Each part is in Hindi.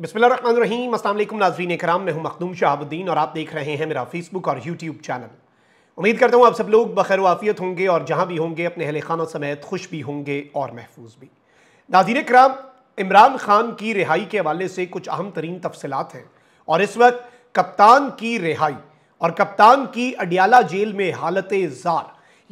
बिस्मिल्लाम अल्लाम नाजरीन कराम मैं हूं मखदूम शहाबुद्दीन और आप देख रहे हैं मेरा फेसबुक और यूट्यूब चैनल उम्मीद करता हूं आप सब लोग बखैर वाफियत होंगे और जहां भी होंगे अपने अहल खाना समेत खुश भी होंगे और महफूज भी नाजीन कराम इमरान खान की रिहाई के हवाले से कुछ अहम तरीन तफसलत हैं और इस वक्त कप्तान की रिहाई और कप्तान की अडियाला जेल में हालत जार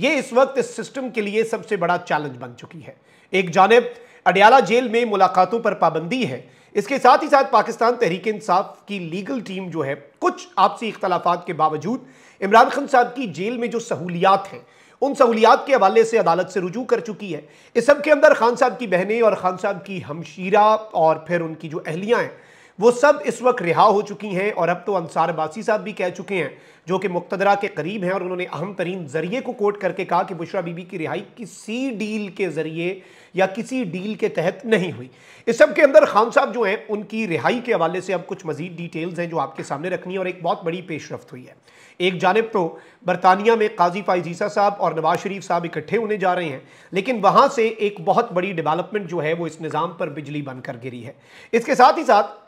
ये इस वक्त इस सिस्टम के लिए सबसे बड़ा चैलेंज बन चुकी है एक जानब अडियाला जेल में मुलाकातों पर पाबंदी है इसके साथ ही साथ पाकिस्तान तहरीक इंसाफ की लीगल टीम जो है कुछ आपसी इख्तलाफा के बावजूद इमरान खान साहब की जेल में जो सहूलियात हैं उन सहूलियात के हवाले से अदालत से रुजू कर चुकी है इस सब के अंदर खान साहब की बहनें और खान साहब की हमशीरा और फिर उनकी जो अहलियाँ हैं वो सब इस वक्त रिहा हो चुकी हैं और अब तो अंसार बासी साहब भी कह चुके हैं जो कि मुक्तदरा के करीब हैं और उन्होंने अहम तरीन जरिए को कोट करके कहा कि बुशरा बीबी की रिहाई किसी डील के ज़रिए या किसी डील के तहत नहीं हुई इस सब के अंदर खान साहब जो हैं उनकी रिहाई के हवाले से अब कुछ मजीद डिटेल्स हैं जो आपके सामने रखनी है और एक बहुत बड़ी पेशरफ हुई है एक जानब तो बरतानिया में काजी फाइजीसा साहब और नवाज शरीफ साहब इकट्ठे होने जा रहे हैं लेकिन वहाँ से एक बहुत बड़ी डेवलपमेंट जो है वो इस निज़ाम पर बिजली बनकर गिरी है इसके साथ ही साथ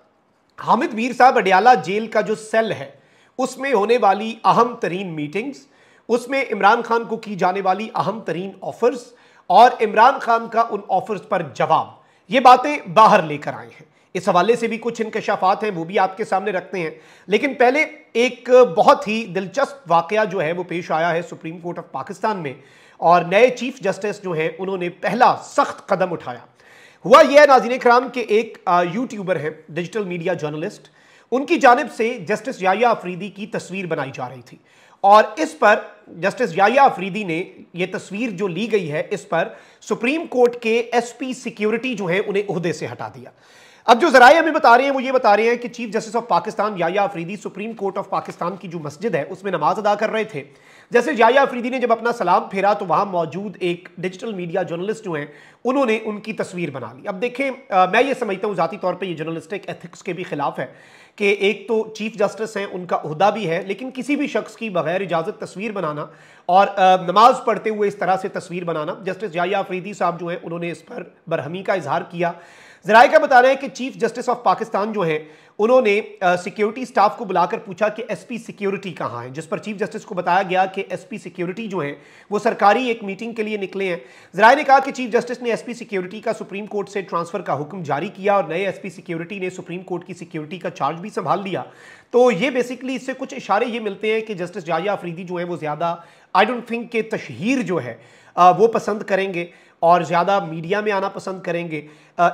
हामिद मीर साहब अडियाला जेल का जो सेल है उसमें होने वाली अहम तरीन मीटिंग्स उसमें इमरान खान को की जाने वाली अहम तरीन ऑफर्स और इमरान खान का उन ऑफर्स पर जवाब ये बातें बाहर लेकर आए हैं इस हवाले से भी कुछ इनकशाफात हैं वो भी आपके सामने रखते हैं लेकिन पहले एक बहुत ही दिलचस्प वाक़ जो है वो पेश आया है सुप्रीम कोर्ट ऑफ पाकिस्तान में और नए चीफ जस्टिस जो हैं उन्होंने पहला सख्त कदम उठाया हुआ यह नाजीन कराम के एक यूट्यूबर हैं डिजिटल मीडिया जर्नलिस्ट उनकी जानब से जस्टिस याया अफरीदी की तस्वीर बनाई जा रही थी और इस पर जस्टिस याया अफरीदी ने यह तस्वीर जो ली गई है इस पर सुप्रीम कोर्ट के एसपी सिक्योरिटी जो है उन्हें उहदे से हटा दिया अब जो जराए हमें बता रहे हैं वो ये बता रहे हैं कि chief justice of Pakistan Yahya Afridi supreme court of Pakistan की जो मस्जिद है उसमें नमाज अदा कर रहे थे जैसे याया अफरीदी ने जब अपना सलाम फेरा तो वहाँ मौजूद एक डिजिटल मीडिया जर्नलिस्ट जो हैं उन्होंने उनकी तस्वीर बना ली अब देखें आ, मैं ये समझता हूँ ज़ाती तौर पर यह जर्नलिस्टिक एथिक्स के भी खिलाफ है कि एक तो चीफ जस्टिस हैं उनका अहदा भी है लेकिन किसी भी शख्स की बगैर इजाज़त तस्वीर बनाना और आ, नमाज पढ़ते हुए इस तरह से तस्वीर बनाना जस्टिस याया अफरीदी साहब जो हैं उन्होंने इस पर बरहमी का इजहार किया का बता रहे हैं कि चीफ जस्टिस ऑफ पाकिस्तान जो है उन्होंने सिक्योरिटी स्टाफ को बुलाकर पूछा कि एसपी सिक्योरिटी कहाँ है जिस पर चीफ जस्टिस को बताया गया कि एसपी सिक्योरिटी जो है वो सरकारी एक मीटिंग के लिए निकले हैं जराय ने कहा कि चीफ जस्टिस ने एसपी सिक्योरिटी का सुप्रीम कोर्ट से ट्रांसफर का हुक्म जारी किया और नए एसपी सिक्योरिटी ने सुप्रीम कोर्ट की सिक्योरिटी का चार्ज भी संभाल लिया तो ये बेसिकली इससे कुछ इशारे ये मिलते हैं कि जस्टिस जाजिया अफरीदी जो है वो ज़्यादा आई डोंट थिंक के तशहर जो है वो पसंद करेंगे और ज़्यादा मीडिया में आना पसंद करेंगे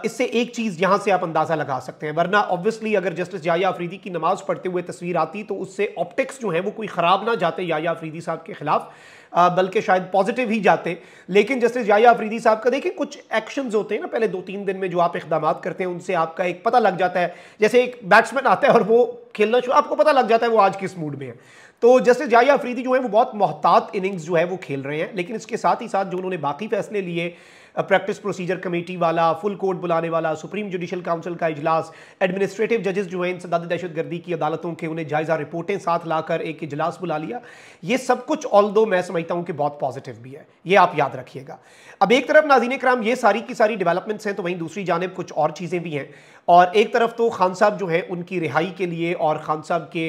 इससे एक चीज़ यहाँ से आप अंदाज़ा लगा सकते हैं वरना ऑब्वियसली अगर जस्टिस याया अफरीदी की नमाज़ पढ़ते हुए तस्वीर आती तो उससे ऑप्टिक्स जो हैं वो कोई ख़राब ना जाते याया अफरीदी साहब के ख़िलाफ़ बल्कि शायद पॉजिटिव ही जाते लेकिन जस्टिस याया अफरीदी साहब का देखिए कुछ एक्शंस होते हैं ना पहले दो तीन दिन में जो आप इकदाम करते हैं उनसे आपका एक पता लग जाता है जैसे एक बैट्समैन आता है और वो खेलना शुरू आपको पता लग जाता है वो आज किस मूड में है तो जस्टिस जाया अफरीदी जो है वो बहुत मोहतात इनिंग्स जो है वो खेल रहे हैं लेकिन इसके साथ ही साथ जो उन्होंने बाकी फैसले लिए प्रैक्टिस प्रोसीजर कमेटी वाला फुल कोर्ट बुलाने वाला सुप्रीम जुडिशल काउंसिल का इजलास एडमिनिस्ट्रेटिव जजेस जो हैं इंसदाद दहशतगर्दी की अदालतों के उन्हें जायज़ा रिपोर्टें साथ लाकर एक इजलास बुला लिया ये सब कुछ ऑल दो मैं समझता हूँ कि बहुत पॉजिटिव भी है ये आप याद रखिएगा अब एक तरफ नाजीन कराम ये सारी की सारी डेवलपमेंट्स हैं तो वहीं दूसरी जानब कुछ और चीज़ें भी हैं और एक तरफ तो खान साहब जो हैं उनकी रिहाई के लिए और खान साहब के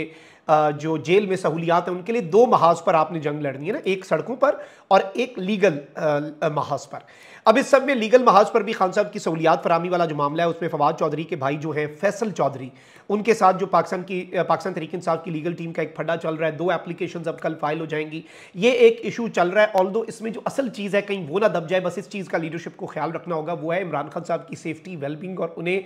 जो जेल में सहूलियात हैं उनके लिए दो महाज पर आपने जंग लड़नी है ना एक सड़कों पर और एक लीगल महाज पर अब इस सब में लीगल महाज पर भी खान साहब की सहूलियात फरामी वाला जो मामला है उसमें फवाद चौधरी के भाई जो हैं फैसल चौधरी उनके साथ जो पाकिस्तान की पाकिस्तान तरीक इंसाफ की लीगल टीम का एक फड्डा चल रहा है दो एप्लीकेशन अब कल फाइल हो जाएंगी ये एक इशू चल रहा है ऑल इसमें जो असल चीज़ है कहीं वो ना दब जाए बस इस चीज़ का लीडरशिप को ख्याल रखना होगा वो है इमरान खान साहब की सेफ्टी वेलबिंग और उन्हें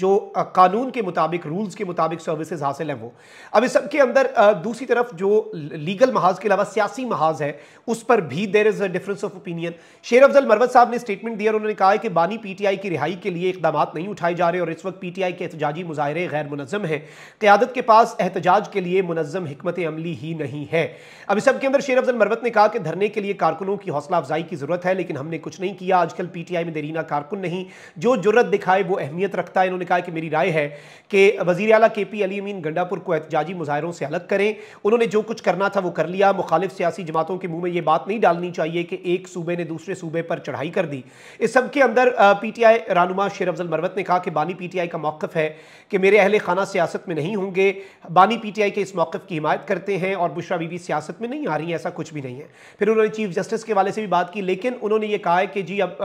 जो कानून के मुताबिक रूल्स के मुताबिक सर्विसेज हासिल हैं वो अब इस सबके अंदर दूसरी तरफ जो लीगल महाज के अलावा सियासी महाज है उस पर भी there is a difference of opinion Sher Afzal मरवत साहब ने स्टेटमेंट दिया और उन्होंने कहा कि बानी पीटीआई की रिहाई के लिए इकदाम नहीं उठाए जा रहे और इस वक्त पीटीआई के एहतजाजी मुजाहरे गैर मुनजम है क्यादत के पास एहतजाज के लिए मुनजम हमत अमली ही नहीं है अब इस सब के अंदर शेर अफजल मरवत ने कहा कि धरने के लिए कारकुनों की हौसला अफजाई की जरूरत है लेकिन हमने कुछ नहीं किया आजकल पीटीआई में देरीना कारकुन नहीं जो जरूरत दिखाए वो अहमियत रखता है इन्होंने कहा कि मेरी राय है कि वजी अला के पी अली अमीन गंडापुर को एहतजाजी मुजाहरों पैरों से अलग करें उन्होंने जो कुछ करना था वो कर लिया मुखालिफ सियासी जमातों के मुंह में ये बात नहीं डालनी चाहिए कि एक सूबे ने दूसरे सूबे पर चढ़ाई कर दी इस सब के अंदर आई रानुमा शेर अफजल मरवत ने कहा कि बानी पी टी आई का मौकफ है कि मेरे अहल खाना सियासत में नहीं होंगे बानी पी टी आई के इस मौकफ की हिमायत करते हैं और बुशरा बीबी सियासत में नहीं आ रही ऐसा कुछ भी नहीं है फिर उन्होंने चीफ जस्टिस के वाले से भी बात की लेकिन उन्होंने ये कहा कि जी अब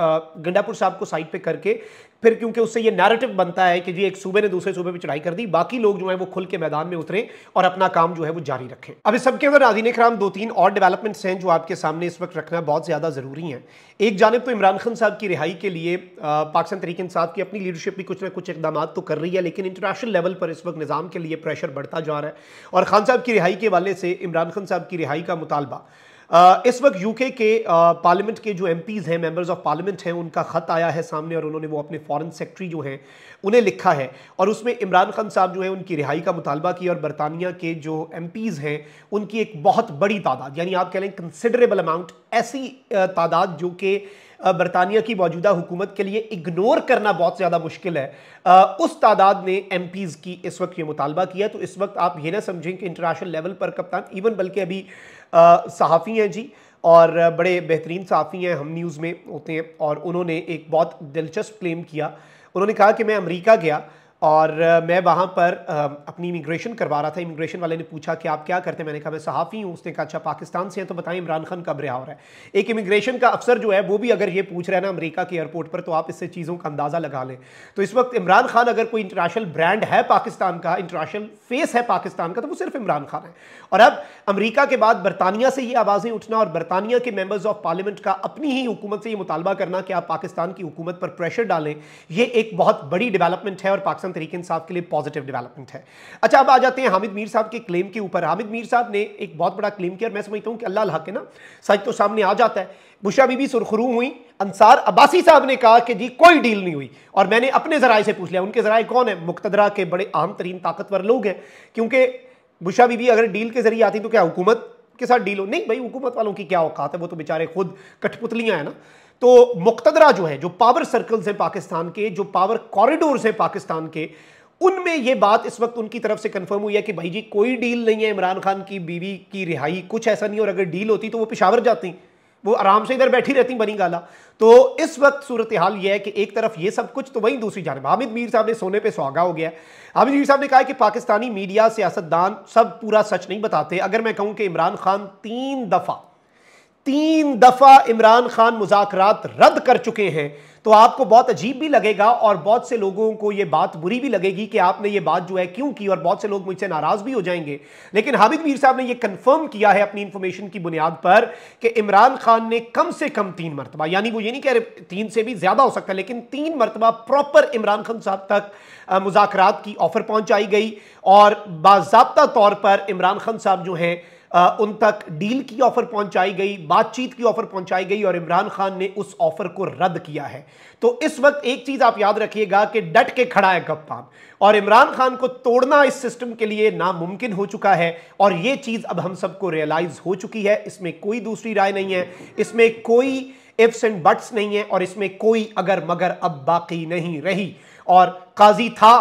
गंडापुर साहब को साइड पर करके फिर क्योंकि उससे ये नैरेटिव बनता है कि जी एक सूबे ने दूसरे सूबे पर चढ़ाई कर दी बाकी लोग जो है वो खुल के मैदान में उतरे और अपना काम जो है वो जारी रखें अब इस सबके अंदर नाजीन कराम दो तीन और डेवलपमेंट्स हैं जो आपके सामने इस वक्त रखना बहुत ज़्यादा ज़रूरी है एक जानब तो इमरान खान साहब की रिहाई के लिए पाकिस्तान तरीक इंसाफ की अपनी लीडरशिप भी कुछ ना कुछ इकदाम तो कर रही है लेकिन इंटरनेशनल लेवल पर इस वक्त निज़ाम के लिए प्रेशर बढ़ता जा रहा है और खान साहब की रिहाई के वाले से इमरान खान साहब की रिहाई का मुतालबा इस वक्त यूके के पार्लियामेंट के जो एमपीज हैं मेंबर्स ऑफ पार्लियामेंट हैं उनका ख़त आया है सामने और उन्होंने वो अपने फॉरेन सेक्रेटरी जो हैं उन्हें लिखा है और उसमें इमरान खान साहब जो हैं उनकी रिहाई का मुतालबा किया और बरतानिया के जो एम हैं उनकी एक बहुत बड़ी तादाद यानी आप कह लें कंसिडरेबल अमाउंट ऐसी तादाद जो कि बरतानिया की मौजूदा हुकूमत के लिए इग्नोर करना बहुत ज़्यादा मुश्किल है उस तादाद ने एम की इस वक्त ये मुतालबा किया तो इस वक्त आप ये ना समझें कि इंटरनेशनल लेवल पर कप्तान इवन बल्कि अभी सहाफ़ी हैं जी और बड़े बेहतरीन सहाफ़ी हैं हम न्यूज़ में होते हैं और उन्होंने एक बहुत दिलचस्प क्लेम किया उन्होंने कहा कि मैं अमरीका गया और मैं वहाँ पर अपनी इमिग्रेशन करवा रहा था इमिग्रेशन वाले ने पूछा कि आप क्या करते हैं मैंने कहा मैं सहाफ़ी हूँ उसने कहा अच्छा पाकिस्तान से हैं तो बताएं इमरान खान कब रिहा हो रहा है एक इमिग्रेशन का अफसर जो है वो भी अगर ये पूछ रहा है ना अमेरिका के एयरपोर्ट पर तो आप इससे चीज़ों का अंदाज़ा लगा लें तो इस वक्त इमरान खान अगर कोई इंटरनेशनल ब्रांड है पाकिस्तान का इंटरनेशनल फेस है पाकिस्तान का तो वो सिर्फ इमरान खान है और अब अमरीका के बाद बरतानिया से ये आवाज़ें उठना और बरतानिया के मेम्बर्स ऑफ पार्लियामेंट का अपनी ही हुकूमत से ये मुतालबा करना कि आप पाकिस्तान की हुकूमत पर प्रेशर डालें ये एक बहुत बड़ी डेवलपमेंट है और पाकिस्तान पाकिस्तान तरीके इंसाफ के लिए पॉजिटिव डेवलपमेंट है अच्छा अब आ जाते हैं हामिद मीर साहब के क्लेम के ऊपर हामिद मीर साहब ने एक बहुत बड़ा क्लेम किया और मैं समझता हूँ कि अल्लाह हक है ना सच तो सामने आ जाता है बुशा बीबी सुरखरू हुई अंसार अब्बासी साहब ने कहा कि जी कोई डील नहीं हुई और मैंने अपने जराए से पूछ लिया उनके जराए कौन है मुख्तरा के बड़े आम तरीन ताकतवर लोग हैं क्योंकि बुशा बीबी अगर डील के जरिए आती तो क्या हुकूमत के साथ डील हो नहीं भाई हुकूमत वालों की क्या औकात है वो तो बेचारे खुद कठपुतलियाँ हैं ना तो मुक्तदरा जो है जो पावर सर्कल्स हैं पाकिस्तान के जो पावर कॉरिडोर्स हैं पाकिस्तान के उनमें यह बात इस वक्त उनकी तरफ से कंफर्म हुई है कि भाई जी कोई डील नहीं है इमरान खान की बीवी की रिहाई कुछ ऐसा नहीं और अगर डील होती तो वो पिशावर जाती वो आराम से इधर बैठी रहती बनी गाला तो इस वक्त सूरत हाल यह है कि एक तरफ ये सब कुछ तो वहीं दूसरी जानब हामिद मीर साहब ने सोने पे सुहागा हो गया हामिद मीर साहब ने कहा कि पाकिस्तानी मीडिया सियासतदान सब पूरा सच नहीं बताते अगर मैं कहूं कि इमरान खान तीन दफ़ा तीन दफा इमरान खान मुजात रद्द कर चुके हैं तो आपको बहुत अजीब भी लगेगा और बहुत से लोगों को यह बात बुरी भी लगेगी कि आपने ये बात जो है क्यों की और बहुत से लोग मुझसे नाराज भी हो जाएंगे लेकिन हामिद मीर साहब ने यह कंफर्म किया है अपनी इंफॉर्मेशन की बुनियाद पर कि इमरान खान ने कम से कम तीन मरतबा यानी वो ये नहीं कह रहे तीन से भी ज्यादा हो सकता है लेकिन तीन मरतबा प्रॉपर इमरान खान साहब तक मुजाकर की ऑफर पहुंचाई गई और बाबा तौर पर इमरान खान साहब जो हैं उन तक डील की ऑफर पहुंचाई गई बातचीत की ऑफर पहुंचाई गई और इमरान खान ने उस ऑफर को रद्द किया है तो इस वक्त एक चीज आप याद रखिएगा कि डट के खड़ा है कप्तान और इमरान खान को तोड़ना इस सिस्टम के लिए नामुमकिन हो चुका है और यह चीज अब हम सबको रियलाइज हो चुकी है इसमें कोई दूसरी राय नहीं है इसमें कोई इफ्स एंड बट्स नहीं है और इसमें कोई अगर मगर अब बाकी नहीं रही और काजी था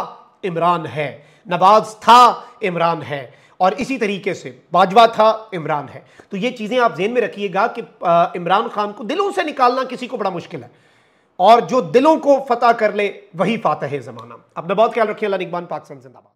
इमरान है नवाज था इमरान है और इसी तरीके से बाजवा था इमरान है तो ये चीज़ें आप जेन में रखिएगा कि इमरान खान को दिलों से निकालना किसी को बड़ा मुश्किल है और जो दिलों को फतेह कर ले वही फातह है ज़माना अपना बहुत ख्याल रखिए अल्लाह निकबान पाकिस्तान जिंदाबाद